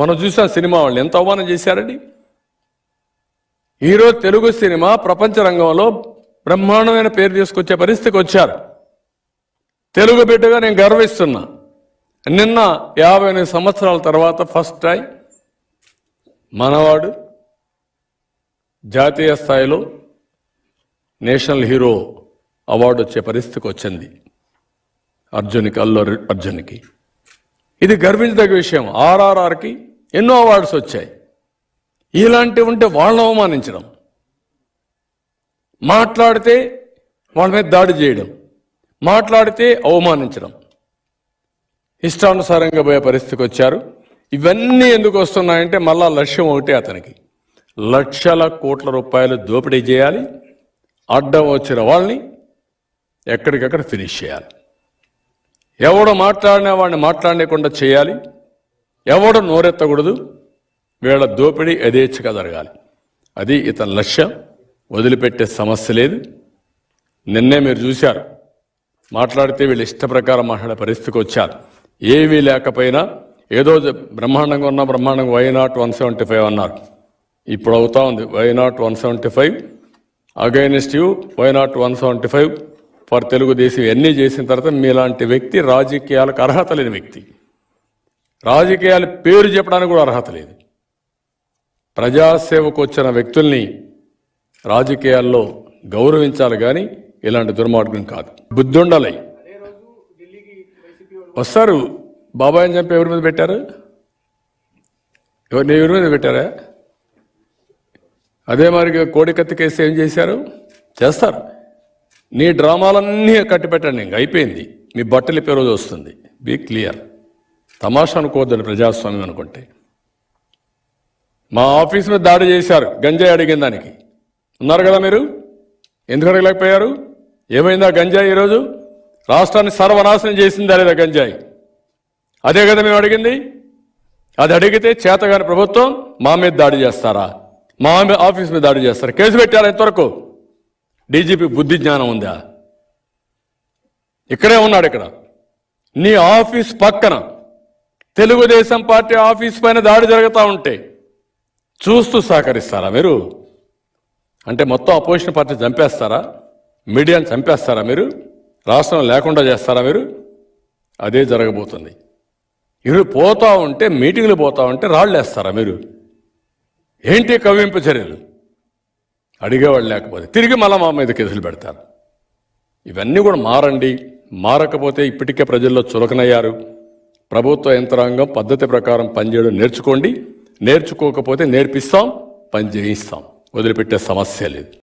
మనం చూసాం సినిమా వాళ్ళు ఎంత అవమానం చేశారండి ఈరోజు తెలుగు సినిమా ప్రపంచ రంగంలో బ్రహ్మాండమైన పేరు తీసుకొచ్చే పరిస్థితికి వచ్చారు తెలుగు బిడ్డగా నేను గర్విస్తున్నా నిన్న యాభై ఎనిమిది సంవత్సరాల తర్వాత ఫస్ట్ టైం మనవాడు జాతీయ స్థాయిలో నేషనల్ హీరో అవార్డు వచ్చే పరిస్థితికి వచ్చింది అర్జున్కి అల్లు అర్జున్కి ఇది గర్వించదగ్గ విషయం ఆర్ఆర్ఆర్కి ఎన్నో అవార్డ్స్ వచ్చాయి ఇలాంటివి ఉంటే వాళ్ళని అవమానించడం మాట్లాడితే వాళ్ళ మీద దాడి చేయడం మాట్లాడితే అవమానించడం ఇష్టానుసారంగా పోయే పరిస్థితికి వచ్చారు ఇవన్నీ ఎందుకు వస్తున్నాయంటే మళ్ళా లక్ష్యం ఒకటే అతనికి లక్షల కోట్ల రూపాయలు దోపిడీ చేయాలి అడ్డం వచ్చిన వాళ్ళని ఎక్కడికక్కడ ఫినిష్ చేయాలి ఎవడు మాట్లాడినా వాడిని మాట్లాడకుండా చేయాలి ఎవడు నోరెత్తకూడదు వీళ్ళ దోపిడీ యథేచ్ఛగా జరగాలి అది ఇతని లక్ష్యం వదిలిపెట్టే సమస్య లేదు నిన్నే మీరు చూశారు మాట్లాడితే వీళ్ళు ఇష్టప్రకారం మాట్లాడే పరిస్థితికి వచ్చారు ఏమీ లేకపోయినా ఏదో బ్రహ్మాండంగా ఉన్న బ్రహ్మాండంగా why not one seventy five అన్నారు ఇప్పుడు అవుతా ఉంది why not one seventy five against you why not one seventy five for Telugu Desam ఇవన్నీ చేసిన తర్వాత మీలాంటి వ్యక్తి రాజకీయాలకు అర్హత లేని వ్యక్తి రాజకీయాలు పేరు చెప్పడానికి కూడా అర్హత లేదు ప్రజాసేవకు వచ్చిన వ్యక్తుల్ని రాజకీయాల్లో గౌరవించాలి కానీ ఇలాంటి దుర్మార్గం కాదు బుద్ధుండలై వస్తారు బాబాయ్ అని చెప్పి ఎవరి మీద పెట్టారు ఎవరిని ఎవరి మీద పెట్టారా అదే మరిగా కోడికత్తి కేసు ఏం చేశారు చేస్తారు నీ డ్రామాలన్నీ కట్టి పెట్టండి ఇంక అయిపోయింది మీ బట్టలు రోజు వస్తుంది బీ క్లియర్ తమాషా అనుకోవద్దని ప్రజాస్వామ్యం అనుకుంటే మా ఆఫీస్ మీద దాడి చేశారు గంజాయి అడిగిన దానికి ఉన్నారు కదా మీరు ఎందుకు అడగలేకపోయారు ఏమైందా గంజాయి ఈరోజు రాష్ట్రాన్ని సర్వనాశనం చేసిందా లేదా గంజాయి అదే కదా మేము అడిగింది అది అడిగితే చేతగాని ప్రభుత్వం మా మీద దాడి చేస్తారా మా ఆఫీస్ మీద దాడి చేస్తారా కేసు పెట్టారా ఇంతవరకు డీజీపీ బుద్ధి జ్ఞానం ఉందా ఇక్కడే ఉన్నాడు ఇక్కడ నీ ఆఫీస్ పక్కన తెలుగుదేశం పార్టీ ఆఫీస్ పైన దాడి జరుగుతూ ఉంటే చూస్తూ సహకరిస్తారా మీరు అంటే మొత్తం అపోజిషన్ పార్టీ చంపేస్తారా మీడియాను చంపేస్తారా మీరు రాష్ట్రం లేకుండా చేస్తారా మీరు అదే జరగబోతుంది ఇరు పోతా ఉంటే మీటింగ్లు పోతా ఉంటే రాళ్ళు వేస్తారా మీరు ఏంటి కవ్వింపు చర్యలు అడిగేవాళ్ళు లేకపోతే తిరిగి మళ్ళా మా మీద కేసులు పెడతారు ఇవన్నీ కూడా మారండి మారకపోతే ఇప్పటికే ప్రజల్లో చులకనయ్యారు ప్రభుత్వ యంత్రాంగం పద్ధతి ప్రకారం పనిచేయడం నేర్చుకోండి నేర్చుకోకపోతే నేర్పిస్తాం పని చేయిస్తాం వదిలిపెట్టే సమస్య లేదు